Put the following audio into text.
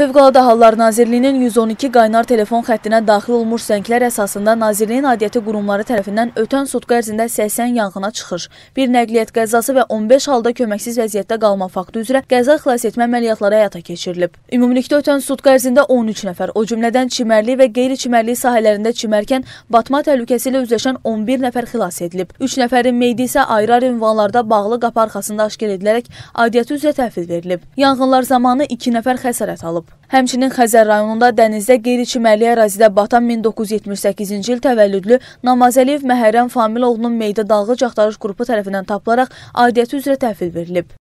Fövqəladə Hallar Nazirliyinin 112 qaynar telefon xəttinə daxil olmuş zənglər əsasında Nazirliyin adiyyəti qurumları tərəfindən ötən sutqa ərzində 80 yanğına çıxış, bir nəqliyyat qəzası və 15 halda köməksiz vəziyyətdə qalma faktı üzrə qəza xilas etmə əməliyyatları həyata keçirilib. Ümumilikdə ötən sutqa ərzində 13 nəfər, o cümlədən çimərli və qeyri-çimərli sahələrində çimərkən batma təhlükəsi ilə üzləşən 11 nəfər xilas edilib. 3 nəfərin meydi isə ayrı-ayrı ünvanlarda bağlı qapı arxasında aşkar edilərək adiyyəti üzrə təhvil verilib. Yanğınlar zamanı 2 nəfər xəsarət alıb. Həmçinin Xəzər rayonunda dənizdə qeyri-çimərli ərazidə batan 1978-ci il təvəllüdlü Namazəliyev Məhərrəm Familoğlunun meydi dalğıc axtarış qrupu tərəfindən tapılaraq aidiyyəti üzrə təhvil verilib.